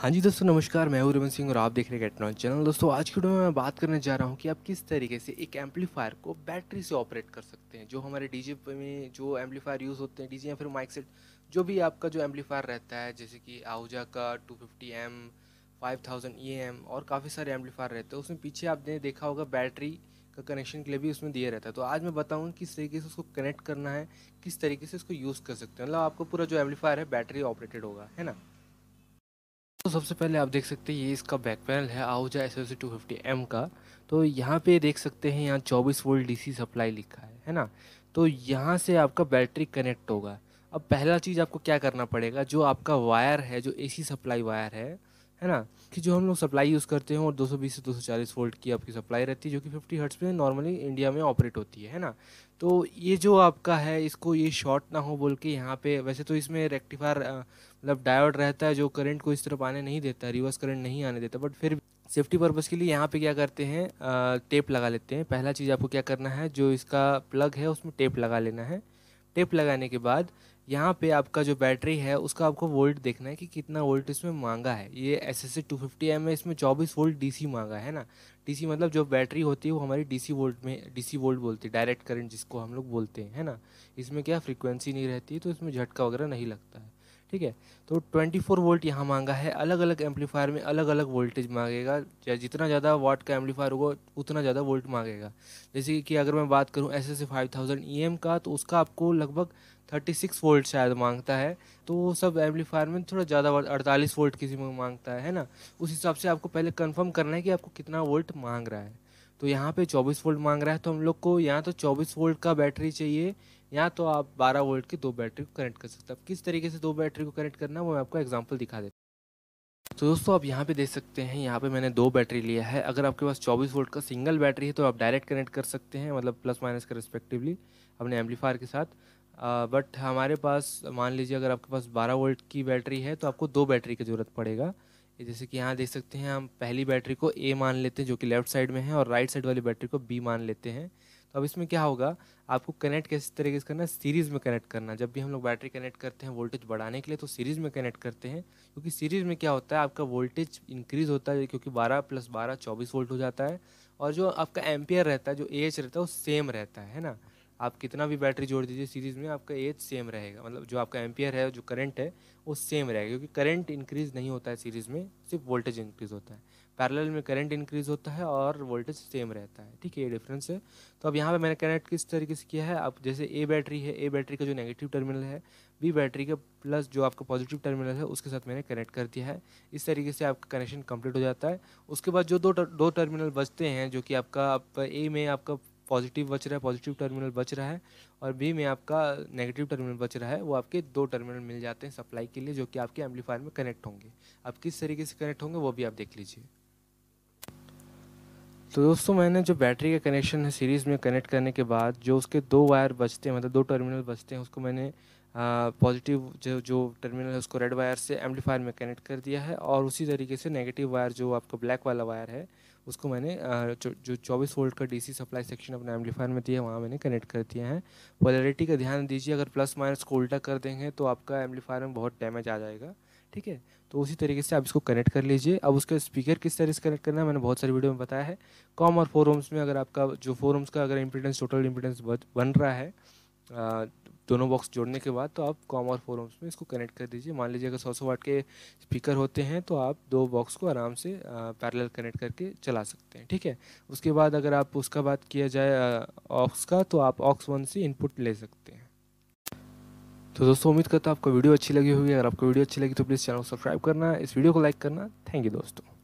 हाँ जी दोस्तों नमस्कार मैं हूँ रमन सिंह और आप देख रहे हैं कैटनॉल चैनल दोस्तों आज की वीडियो में मैं बात करने जा रहा हूँ कि आप किस तरीके से एक एम्पलीफायर को बैटरी से ऑपरेट कर सकते हैं जो हमारे डीजे में जो एम्पलीफायर यूज़ होते हैं डीजे या फिर माइक सेट जो भी आपका जो एम्पलीफायर रहता है जैसे कि आहूजा का two fifty M five thousand E M और काफ़ी सारे एम्पलीफायर रहते हैं उसमें पीछे आपने देखा होगा बैटरी का कनेक्शन के लिए भी उसमें दिया रहता है तो आज मैं बताऊँगा किस तरीके से उसको कनेक्ट करना है किस तरीके से उसको यूज़ कर सकते हैं मतलब आपका पूरा जो एम्पलीफायर है बैटरी ऑपरेटेड होगा है ना तो सबसे पहले आप देख सकते हैं ये इसका बैक पैनल है Ahuja S S two fifty M का तो यहाँ पे देख सकते हैं यहाँ 24 वोल्ट डीसी सप्लाई लिखा है है ना तो यहाँ से आपका बैटरी कनेक्ट होगा अब पहला चीज़ आपको क्या करना पड़ेगा जो आपका वायर है जो एसी सप्लाई वायर है है ना कि जो हम लोग सप्लाई यूज़ करते हैं और 220 से 240 वोल्ट की आपकी सप्लाई रहती है जो कि 50 हर्ट्स पे नॉर्मली इंडिया में ऑपरेट होती है है ना तो ये जो आपका है इसको ये शॉर्ट ना हो बोल के यहाँ पे वैसे तो इसमें रेक्टिफायर मतलब डायोड रहता है जो करंट को इस तरफ आने नहीं देता रिवर्स करंट नहीं आने देता बट फिर सेफ्टी पर्पज़ के लिए यहाँ पे क्या करते हैं टेप लगा लेते हैं पहला चीज़ आपको क्या करना है जो इसका प्लग है उसमें टेप लगा लेना है टेप लगाने के बाद यहाँ पे आपका जो बैटरी है उसका आपको वोल्ट देखना है कि कितना वोल्ट इसमें मांगा है ये S S two fifty M है इसमें चौबीस वोल्ट डीसी मांगा है ना डीसी मतलब जो बैटरी होती है वो हमारी डीसी वोल्ट में डीसी वोल्ट बोलते हैं डायरेक्ट करंट जिसको हम लोग बोलते हैं है ना इसमें क्या फ्रिक्वेंसी नहीं रहती है तो इसमें झटका वगैरह नहीं लगता है ठीक है तो 24 वोल्ट यहाँ मांगा है अलग अलग एम्पलीफायर में अलग अलग वोल्टेज मांगेगा चाहे जितना ज़्यादा वाट का एम्पलीफायर होगा उतना ज़्यादा वोल्ट मांगेगा जैसे कि अगर मैं बात करूँ S S five thousand E M का तो उसका आपको लगभग थर्टी सिक्स वोल्ट शायद मांगता है तो वो सब एम्पलीफायर में थोड़ा ज़्यादा अड़तालीस वोल्ट किसी में मांगता है ना उस हिसाब से आपको पहले कन्फर्म करना है कि आपको कितना वोल्ट मांग रहा है तो यहाँ पे 24 वोल्ट मांग रहा है तो हम लोग को यहाँ तो 24 वोल्ट का बैटरी चाहिए या तो आप 12 वोल्ट की दो बैटरी को कनेक्ट कर सकते हैं किस तरीके से दो बैटरी को कनेक्ट करना है वो मैं आपको एग्जाम्पल दिखा देता हूँ तो दोस्तों आप यहाँ पे देख सकते हैं यहाँ पे मैंने दो बैटरी लिया है अगर आपके पास चौबीस वोल्ट का सिंगल बैटरी है तो आप डायरेक्ट कनेक्ट कर सकते हैं मतलब प्लस माइनस का रिस्पेक्टिवली अपने एम्पलीफायर के साथ बट हमारे पास मान लीजिए अगर आपके पास बारह वोल्ट की बैटरी है तो आपको दो बैटरी की ज़रूरत पड़ेगा ये जैसे कि यहाँ देख सकते हैं हम पहली बैटरी को ए मान लेते हैं जो कि लेफ्ट साइड में है और राइट साइड वाली बैटरी को बी मान लेते हैं तो अब इसमें क्या होगा आपको कनेक्ट किस तरीके से करना है सीरीज़ में कनेक्ट करना जब भी हम लोग बैटरी कनेक्ट करते हैं वोल्टेज बढ़ाने के लिए तो सीरीज़ में कनेक्ट करते हैं क्योंकि सीरीज़ में क्या होता है आपका वोल्टेज इंक्रीज़ होता है क्योंकि 12 प्लस बारह चौबीस वोल्ट हो जाता है और जो आपका एम्पियर रहता है जो एच रहता है वो सेम रहता है ना आप कितना भी बैटरी जोड़ दीजिए सीरीज़ में आपका एज सेम रहेगा मतलब जो आपका एम्पियर है जो करंट है वो सेम रहेगा क्योंकि करंट इंक्रीज़ नहीं होता है सीरीज़ में सिर्फ वोल्टेज इंक्रीज़ होता है पैरेलल में करंट इंक्रीज़ होता है और वोल्टेज सेम रहता है ठीक है ये डिफरेंस है तो अब यहाँ पे मैंने कनेक्ट किस तरीके से किया है अब जैसे ए बैटरी है ए बैटरी का जो नेगेटिव टर्मिनल है बी बैटरी का प्लस जो आपका पॉजिटिव टर्मिनल है उसके साथ मैंने कनेक्ट कर दिया है इस तरीके से आपका कनेक्शन कंप्लीट हो जाता है उसके बाद जो दो दो टर्मिनल बचते हैं जो कि आपका आप ए में आपका पॉजिटिव बच रहा है पॉजिटिव टर्मिनल बच रहा है और बी में आपका नेगेटिव टर्मिनल बच रहा है वो आपके दो टर्मिनल मिल जाते हैं सप्लाई के लिए जो कि आपके एम्पलीफायर में कनेक्ट होंगे अब किस तरीके से कनेक्ट होंगे वो भी आप देख लीजिए तो दोस्तों मैंने जो बैटरी का कनेक्शन है सीरीज़ में कनेक्ट करने के बाद जो उसके दो वायर बचते हैं मतलब दो टर्मिनल बचते हैं उसको मैंने पॉजिटिव जो जो टर्मिनल है उसको रेड वायर से एम्पलीफायर में कनेक्ट कर दिया है और उसी तरीके से नेगेटिव वायर जो आपका ब्लैक वाला वायर है उसको मैंने जो चौबीस वोल्ट का डीसी सप्लाई सेक्शन अपने एम्पलीफायर में दिया है वहाँ मैंने कनेक्ट कर दिया है पोलरिटी का ध्यान दीजिए अगर प्लस माइनस को उल्टा कर देंगे तो आपका एम्पलीफायर में बहुत डैमेज आ जाएगा ठीक है तो उसी तरीके से आप इसको कनेक्ट कर लीजिए अब उसका स्पीकर किस तरह से कनेक्ट करना है मैंने बहुत सारी वीडियो में बताया है कॉम और फोर रूम्स में अगर आपका जो फोर रूम्स का अगर इम्पिडेंस टोटल इम्पिडेंस बन रहा है दोनों बॉक्स जोड़ने के बाद तो आप कॉम और फोर रूम्स में इसको कनेक्ट कर दीजिए मान लीजिए अगर सौ सौ वाट के स्पीकर होते हैं तो आप दो बॉक्स को आराम से पैरेलल कनेक्ट करके चला सकते हैं ठीक है उसके बाद अगर आप उसका बात किया जाए ऑक्स का तो आप ऑक्स वन से इनपुट ले सकते हैं तो दोस्तों उम्मीद करता हूँ आपको वीडियो अच्छी लगी होगी अगर आपको वीडियो अच्छी लगी तो प्लीज़ चैनल को सब्सक्राइब करना इस वीडियो को लाइक करना थैंक यू दोस्तों